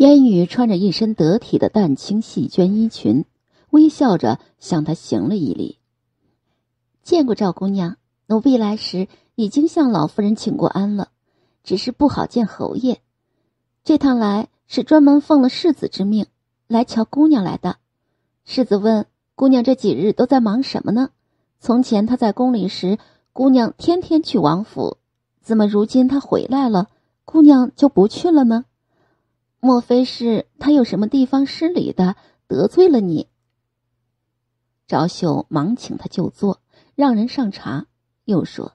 烟雨穿着一身得体的淡青细绢衣裙，微笑着向他行了一礼。见过赵姑娘，奴婢来时已经向老夫人请过安了，只是不好见侯爷。这趟来是专门奉了世子之命来瞧姑娘来的。世子问姑娘这几日都在忙什么呢？从前他在宫里时，姑娘天天去王府，怎么如今她回来了，姑娘就不去了呢？莫非是他有什么地方失礼的，得罪了你？赵秀忙请他就坐，让人上茶，又说：“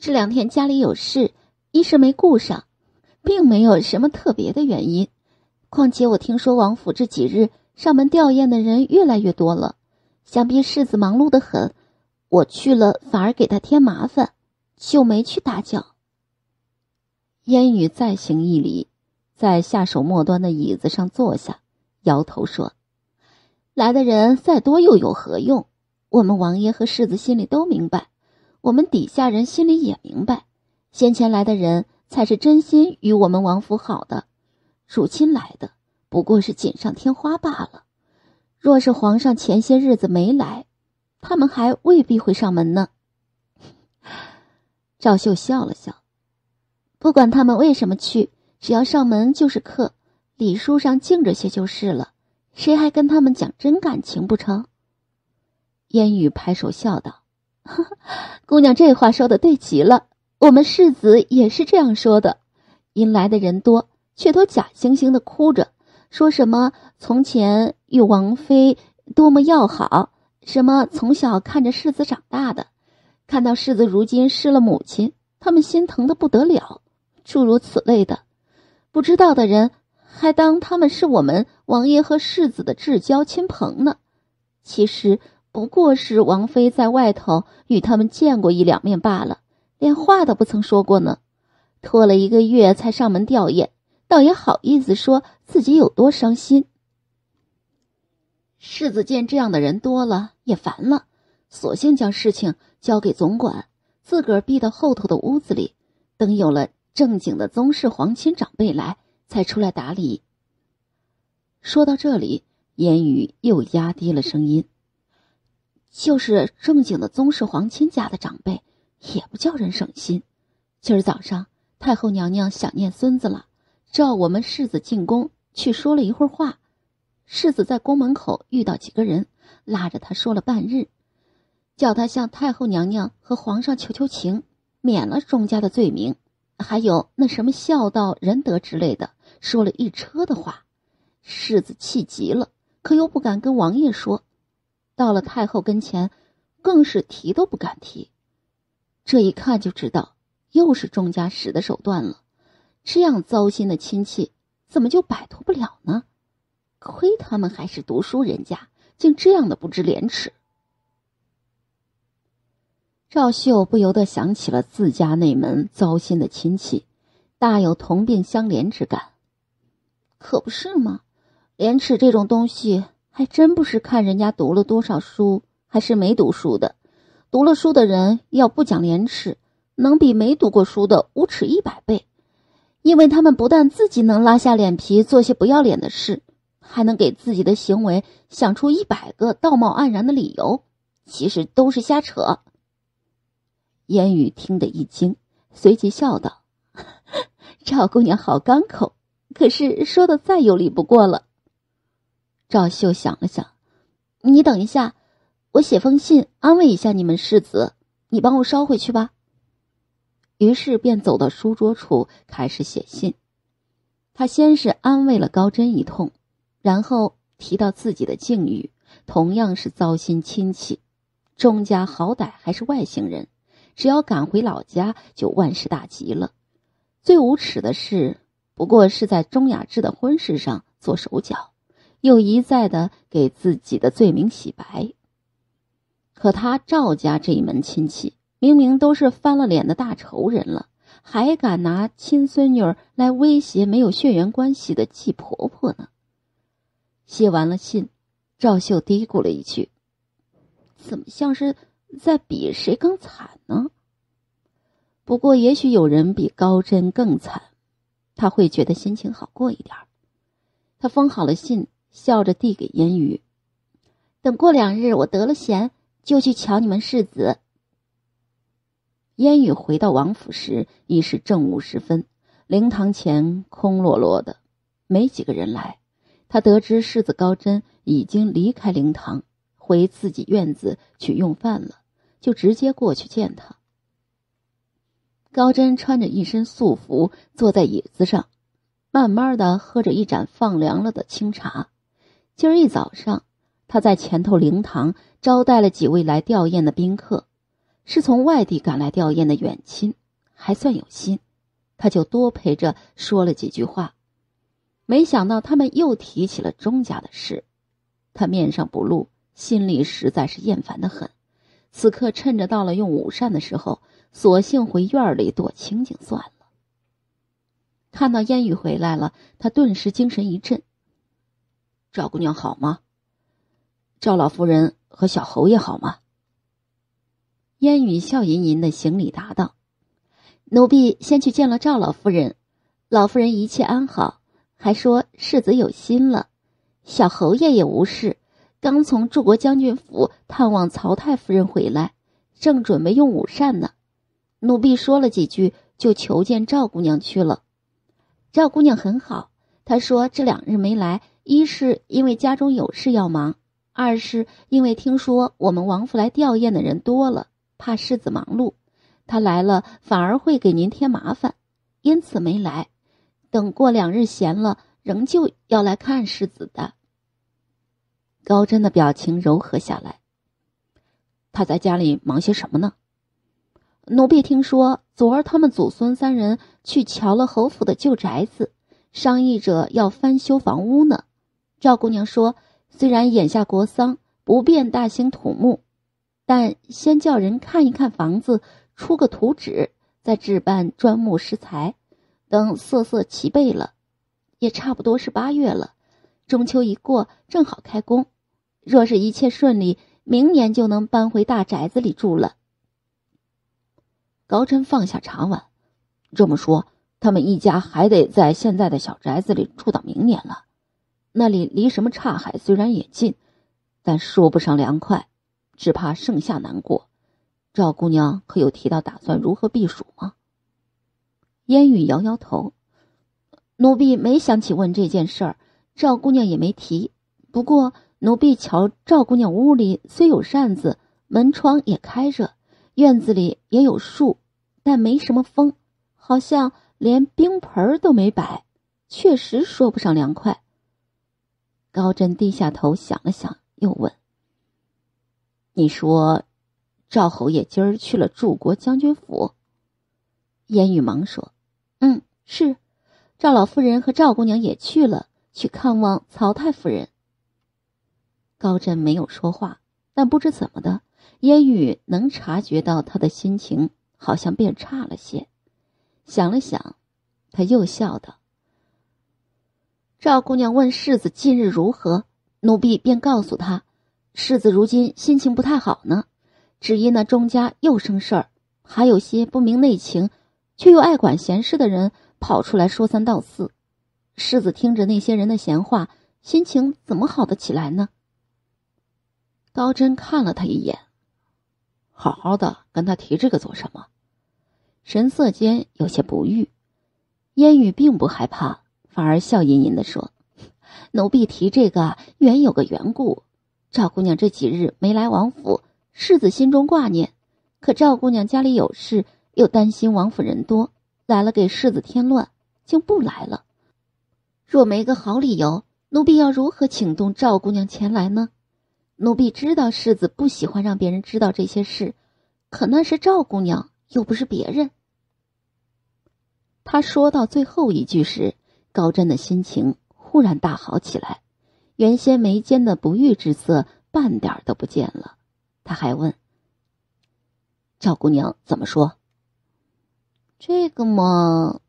这两天家里有事，一时没顾上，并没有什么特别的原因。况且我听说王府这几日上门吊唁的人越来越多了，想必世子忙碌的很，我去了反而给他添麻烦，就没去打搅。”烟雨再行一礼，在下手末端的椅子上坐下，摇头说：“来的人再多又有何用？我们王爷和世子心里都明白，我们底下人心里也明白。先前来的人才是真心与我们王府好的，数亲来的不过是锦上添花罢了。若是皇上前些日子没来，他们还未必会上门呢。”赵秀笑了笑。不管他们为什么去，只要上门就是客，礼数上敬着些就是了。谁还跟他们讲真感情不成？烟雨拍手笑道：“姑娘这话说的对极了，我们世子也是这样说的。因来的人多，却都假惺惺的哭着，说什么从前与王妃多么要好，什么从小看着世子长大的，看到世子如今失了母亲，他们心疼的不得了。”诸如此类的，不知道的人还当他们是我们王爷和世子的至交亲朋呢，其实不过是王妃在外头与他们见过一两面罢了，连话都不曾说过呢。拖了一个月才上门吊唁，倒也好意思说自己有多伤心。世子见这样的人多了也烦了，索性将事情交给总管，自个儿避到后头的屋子里，等有了。正经的宗室皇亲长辈来才出来打理。说到这里，烟雨又压低了声音：“就是正经的宗室皇亲家的长辈，也不叫人省心。今儿早上，太后娘娘想念孙子了，召我们世子进宫去说了一会儿话。世子在宫门口遇到几个人，拉着他说了半日，叫他向太后娘娘和皇上求求情，免了钟家的罪名。”还有那什么孝道仁德之类的，说了一车的话，世子气极了，可又不敢跟王爷说，到了太后跟前，更是提都不敢提。这一看就知道，又是钟家使的手段了。这样糟心的亲戚，怎么就摆脱不了呢？亏他们还是读书人家，竟这样的不知廉耻。赵秀不由得想起了自家那门糟心的亲戚，大有同病相怜之感。可不是吗？廉耻这种东西，还真不是看人家读了多少书，还是没读书的。读了书的人要不讲廉耻，能比没读过书的无耻一百倍。因为他们不但自己能拉下脸皮做些不要脸的事，还能给自己的行为想出一百个道貌岸然的理由，其实都是瞎扯。烟雨听得一惊，随即笑道：“ 赵姑娘好刚口，可是说的再有理不过了。”赵秀想了想：“你等一下，我写封信安慰一下你们世子，你帮我捎回去吧。”于是便走到书桌处开始写信。他先是安慰了高真一通，然后提到自己的境遇，同样是糟心亲戚，钟家好歹还是外姓人。只要赶回老家，就万事大吉了。最无耻的事，不过是在钟雅芝的婚事上做手脚，又一再的给自己的罪名洗白。可他赵家这一门亲戚，明明都是翻了脸的大仇人了，还敢拿亲孙女儿来威胁没有血缘关系的继婆婆呢？写完了信，赵秀嘀咕了一句：“怎么像是？”在比谁更惨呢？不过，也许有人比高真更惨，他会觉得心情好过一点他封好了信，笑着递给烟雨。等过两日，我得了闲，就去瞧你们世子。烟雨回到王府时，已是正午时分，灵堂前空落落的，没几个人来。他得知世子高真已经离开灵堂，回自己院子去用饭了。就直接过去见他。高真穿着一身素服，坐在椅子上，慢慢的喝着一盏放凉了的清茶。今儿一早上，他在前头灵堂招待了几位来吊唁的宾客，是从外地赶来吊唁的远亲，还算有心，他就多陪着说了几句话。没想到他们又提起了钟家的事，他面上不露，心里实在是厌烦的很。此刻趁着到了用午膳的时候，索性回院里躲清静算了。看到烟雨回来了，他顿时精神一振。赵姑娘好吗？赵老夫人和小侯爷好吗？烟雨笑吟吟的行礼答道：“奴婢先去见了赵老夫人，老夫人一切安好，还说世子有心了，小侯爷也无事。”刚从祝国将军府探望曹太夫人回来，正准备用午膳呢。奴婢说了几句，就求见赵姑娘去了。赵姑娘很好，她说这两日没来，一是因为家中有事要忙，二是因为听说我们王府来吊唁的人多了，怕世子忙碌，她来了反而会给您添麻烦，因此没来。等过两日闲了，仍旧要来看世子的。高真的表情柔和下来。他在家里忙些什么呢？奴婢听说，昨儿他们祖孙三人去瞧了侯府的旧宅子，商议着要翻修房屋呢。赵姑娘说，虽然眼下国丧不便大兴土木，但先叫人看一看房子，出个图纸，再置办砖木石材，等色色齐备了，也差不多是八月了。中秋一过，正好开工。若是一切顺利，明年就能搬回大宅子里住了。高琛放下茶碗，这么说，他们一家还得在现在的小宅子里住到明年了。那里离什么岔海虽然也近，但说不上凉快，只怕盛夏难过。赵姑娘可有提到打算如何避暑吗？烟雨摇摇头，奴婢没想起问这件事儿。赵姑娘也没提，不过奴婢瞧赵姑娘屋里虽有扇子，门窗也开着，院子里也有树，但没什么风，好像连冰盆都没摆，确实说不上凉快。高真低下头想了想，又问：“你说，赵侯爷今儿去了柱国将军府？”烟雨忙说：“嗯，是，赵老夫人和赵姑娘也去了。”去看望曹太夫人。高振没有说话，但不知怎么的，烟雨能察觉到他的心情好像变差了些。想了想，他又笑道：“赵姑娘问世子近日如何，奴婢便告诉他，世子如今心情不太好呢，只因那钟家又生事儿，还有些不明内情，却又爱管闲事的人跑出来说三道四。”世子听着那些人的闲话，心情怎么好得起来呢？高真看了他一眼，好好的跟他提这个做什么？神色间有些不悦。烟雨并不害怕，反而笑吟吟的说：“奴婢提这个，原有个缘故。赵姑娘这几日没来王府，世子心中挂念。可赵姑娘家里有事，又担心王府人多来了给世子添乱，竟不来了。”若没个好理由，奴婢要如何请动赵姑娘前来呢？奴婢知道世子不喜欢让别人知道这些事，可那是赵姑娘，又不是别人。他说到最后一句时，高真的心情忽然大好起来，原先眉间的不悦之色半点都不见了。他还问：“赵姑娘怎么说？”这个嘛。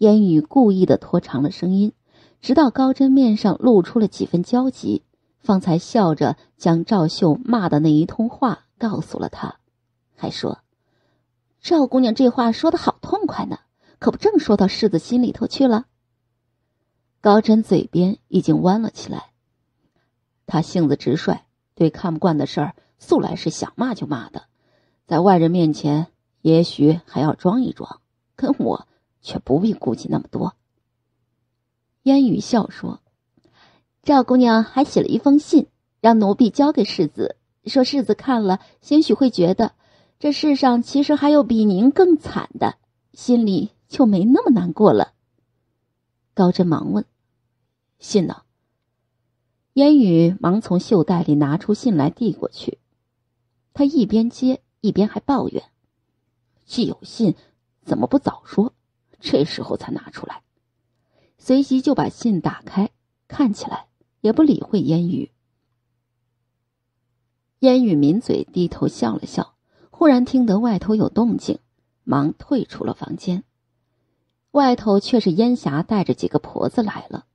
烟雨故意的拖长了声音，直到高真面上露出了几分焦急，方才笑着将赵秀骂的那一通话告诉了他，还说：“赵姑娘这话说的好痛快呢，可不正说到世子心里头去了。”高真嘴边已经弯了起来。他性子直率，对看不惯的事儿，素来是想骂就骂的，在外人面前也许还要装一装，跟我。却不必顾忌那么多。烟雨笑说：“赵姑娘还写了一封信，让奴婢交给世子，说世子看了，兴许会觉得，这世上其实还有比您更惨的，心里就没那么难过了。”高真忙问：“信呢？”烟雨忙从袖袋里拿出信来递过去，他一边接一边还抱怨：“既有信，怎么不早说？”这时候才拿出来，随即就把信打开，看起来也不理会烟雨。烟雨抿嘴低头笑了笑，忽然听得外头有动静，忙退出了房间。外头却是烟霞带着几个婆子来了，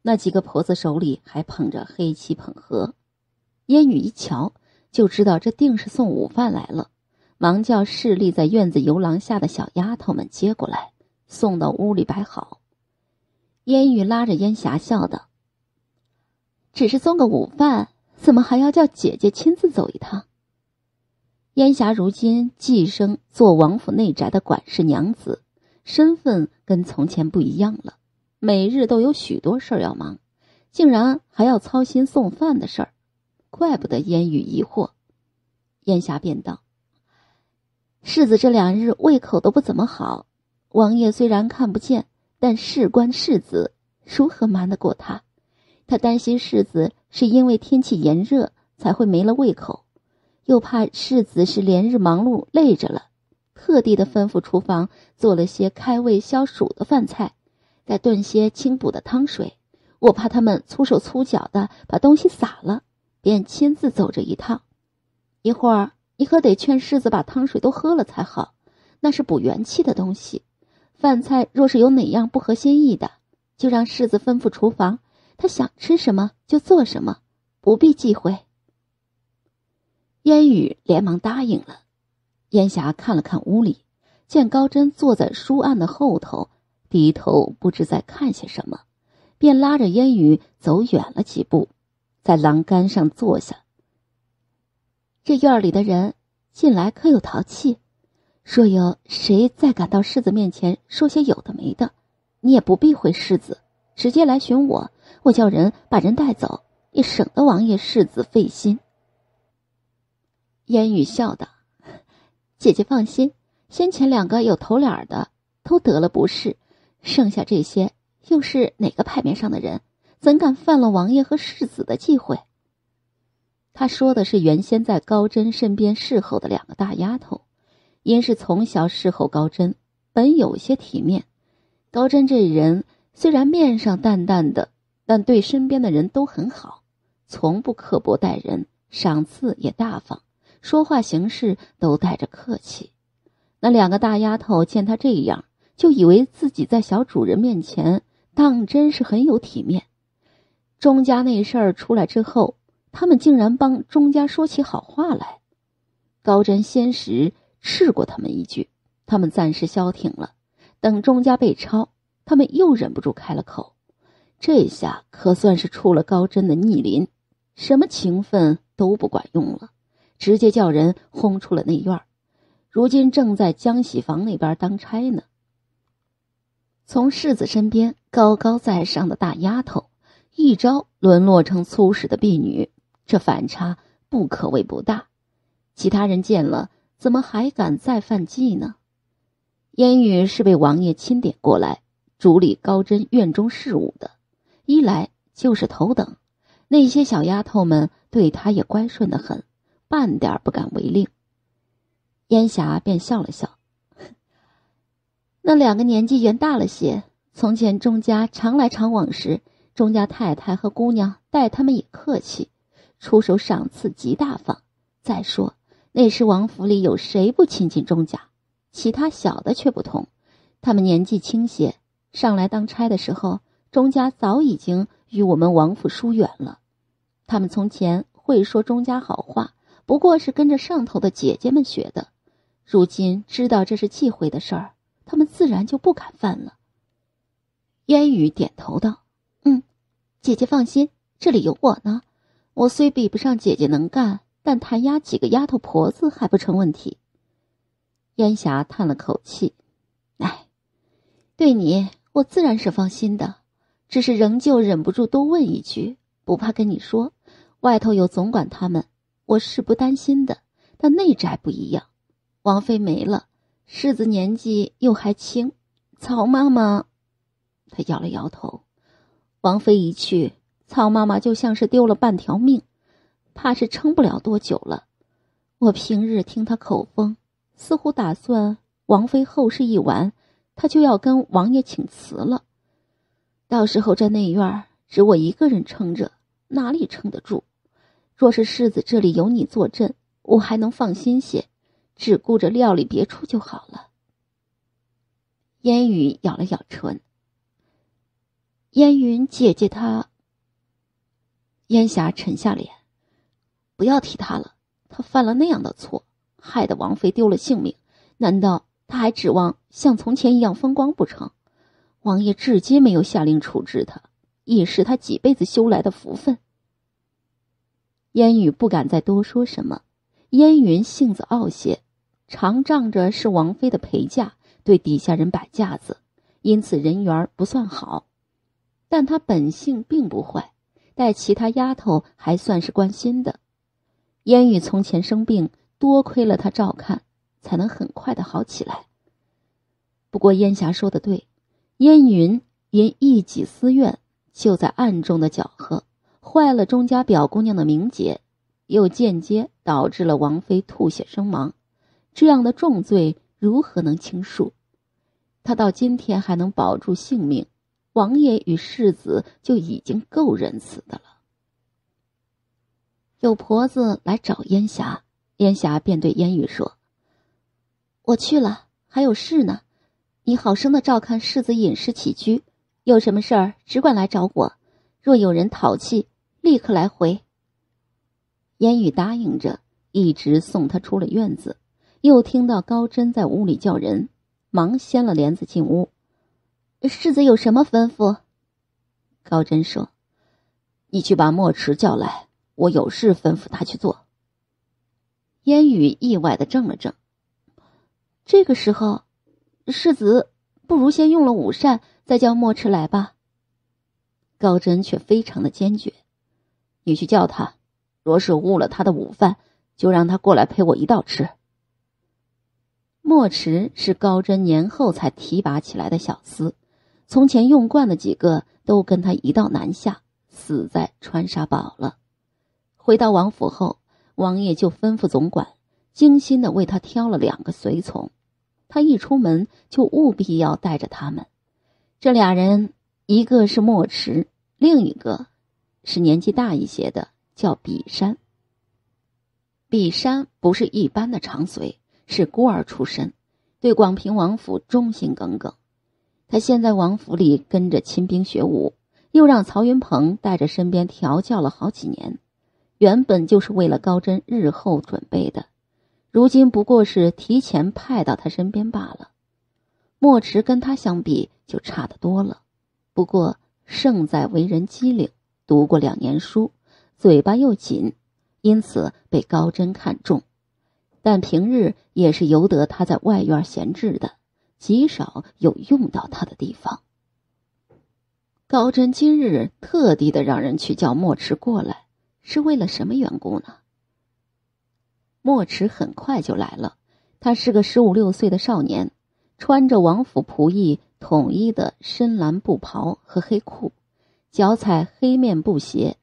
那几个婆子手里还捧着黑漆捧盒。烟雨一瞧就知道这定是送午饭来了，忙叫侍立在院子游廊下的小丫头们接过来。送到屋里摆好，烟雨拉着烟霞笑道：“只是送个午饭，怎么还要叫姐姐亲自走一趟？”烟霞如今寄生做王府内宅的管事娘子，身份跟从前不一样了，每日都有许多事儿要忙，竟然还要操心送饭的事儿，怪不得烟雨疑惑。烟霞便道：“世子这两日胃口都不怎么好。”王爷虽然看不见，但事关世子，如何瞒得过他？他担心世子是因为天气炎热才会没了胃口，又怕世子是连日忙碌累着了，特地的吩咐厨房做了些开胃消暑的饭菜，再炖些清补的汤水。我怕他们粗手粗脚的把东西洒了，便亲自走这一趟。一会儿你可得劝世子把汤水都喝了才好，那是补元气的东西。饭菜若是有哪样不合心意的，就让世子吩咐厨房，他想吃什么就做什么，不必忌讳。烟雨连忙答应了。烟霞看了看屋里，见高真坐在书案的后头，低头不知在看些什么，便拉着烟雨走远了几步，在栏杆上坐下。这院里的人近来可有淘气？若有谁再敢到世子面前说些有的没的，你也不必回世子，直接来寻我。我叫人把人带走，也省得王爷、世子费心。烟雨笑道：“ 姐姐放心，先前两个有头脸的都得了不是，剩下这些又是哪个牌面上的人？怎敢犯了王爷和世子的忌讳？”他说的是原先在高真身边侍候的两个大丫头。因是从小侍候高真，本有些体面。高真这人虽然面上淡淡的，但对身边的人都很好，从不刻薄待人，赏赐也大方，说话行事都带着客气。那两个大丫头见他这样，就以为自己在小主人面前当真是很有体面。钟家那事儿出来之后，他们竟然帮钟家说起好话来。高真先时。试过他们一句，他们暂时消停了。等钟家被抄，他们又忍不住开了口。这下可算是出了高真的逆鳞，什么情分都不管用了，直接叫人轰出了内院。如今正在江喜房那边当差呢。从世子身边高高在上的大丫头，一朝沦落成粗使的婢女，这反差不可谓不大。其他人见了。怎么还敢再犯忌呢？烟雨是被王爷钦点过来主理高真院中事务的，一来就是头等，那些小丫头们对她也乖顺的很，半点不敢违令。烟霞便笑了笑：“那两个年纪原大了些，从前钟家常来常往时，钟家太太和姑娘待他们也客气，出手赏赐极大方。再说……”那时王府里有谁不亲近钟家？其他小的却不同，他们年纪轻些，上来当差的时候，钟家早已经与我们王府疏远了。他们从前会说钟家好话，不过是跟着上头的姐姐们学的。如今知道这是忌讳的事儿，他们自然就不敢犯了。烟雨点头道：“嗯，姐姐放心，这里有我呢。我虽比不上姐姐能干。”但弹压几个丫头婆子还不成问题。燕霞叹了口气：“哎，对你，我自然是放心的，只是仍旧忍不住多问一句，不怕跟你说，外头有总管他们，我是不担心的。但内宅不一样，王妃没了，世子年纪又还轻，曹妈妈……”她摇了摇头：“王妃一去，曹妈妈就像是丢了半条命。”怕是撑不了多久了。我平日听他口风，似乎打算王妃后事一完，他就要跟王爷请辞了。到时候这内院儿只我一个人撑着，哪里撑得住？若是世子这里有你坐镇，我还能放心些，只顾着料理别处就好了。烟雨咬了咬唇，烟云姐姐她……烟霞沉下脸。不要提他了，他犯了那样的错，害得王妃丢了性命，难道他还指望像从前一样风光不成？王爷至今没有下令处置他，也是他几辈子修来的福分。烟雨不敢再多说什么。烟云性子傲些，常仗着是王妃的陪嫁，对底下人摆架子，因此人缘不算好。但他本性并不坏，待其他丫头还算是关心的。烟雨从前生病，多亏了他照看，才能很快的好起来。不过烟霞说的对，烟云因一己私怨，就在暗中的搅和，坏了钟家表姑娘的名节，又间接导致了王妃吐血身亡，这样的重罪如何能轻恕？他到今天还能保住性命，王爷与世子就已经够仁慈的了。有婆子来找烟霞，烟霞便对烟雨说：“我去了，还有事呢，你好生的照看世子饮食起居，有什么事儿只管来找我。若有人淘气，立刻来回。”烟雨答应着，一直送她出了院子。又听到高真在屋里叫人，忙掀了帘子进屋。世子有什么吩咐？高真说：“你去把墨池叫来。”我有事吩咐他去做。烟雨意外的怔了怔，这个时候，世子不如先用了午膳，再叫墨池来吧。高真却非常的坚决：“你去叫他，若是误了他的午饭，就让他过来陪我一道吃。”墨池是高真年后才提拔起来的小厮，从前用惯的几个都跟他一道南下，死在川沙堡了。回到王府后，王爷就吩咐总管，精心的为他挑了两个随从，他一出门就务必要带着他们。这俩人，一个是墨池，另一个是年纪大一些的，叫比山。比山不是一般的长随，是孤儿出身，对广平王府忠心耿耿。他现在王府里跟着亲兵学武，又让曹云鹏带着身边调教了好几年。原本就是为了高真日后准备的，如今不过是提前派到他身边罢了。墨池跟他相比就差得多了，不过胜在为人机灵，读过两年书，嘴巴又紧，因此被高真看中。但平日也是由得他在外院闲置的，极少有用到他的地方。高真今日特地的让人去叫墨池过来。是为了什么缘故呢？墨池很快就来了。他是个十五六岁的少年，穿着王府仆役统一的深蓝布袍和黑裤，脚踩黑面布鞋，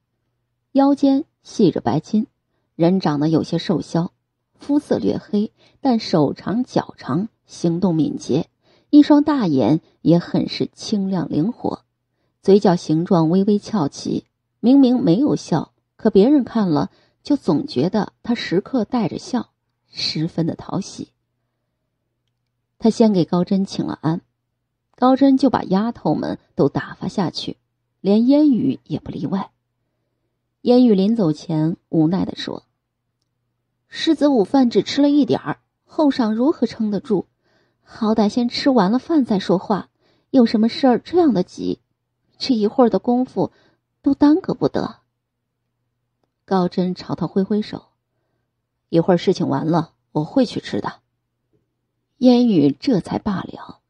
腰间系着白巾。人长得有些瘦削，肤色略黑，但手长脚长，行动敏捷。一双大眼也很是清亮灵活，嘴角形状微微翘起，明明没有笑。可别人看了，就总觉得他时刻带着笑，十分的讨喜。他先给高真请了安，高真就把丫头们都打发下去，连烟雨也不例外。烟雨临走前无奈的说：“世子午饭只吃了一点儿，后晌如何撑得住？好歹先吃完了饭再说话。有什么事儿这样的急？这一会儿的功夫，都耽搁不得。”高真朝他挥挥手，一会儿事情完了，我会去吃的。烟雨这才罢了。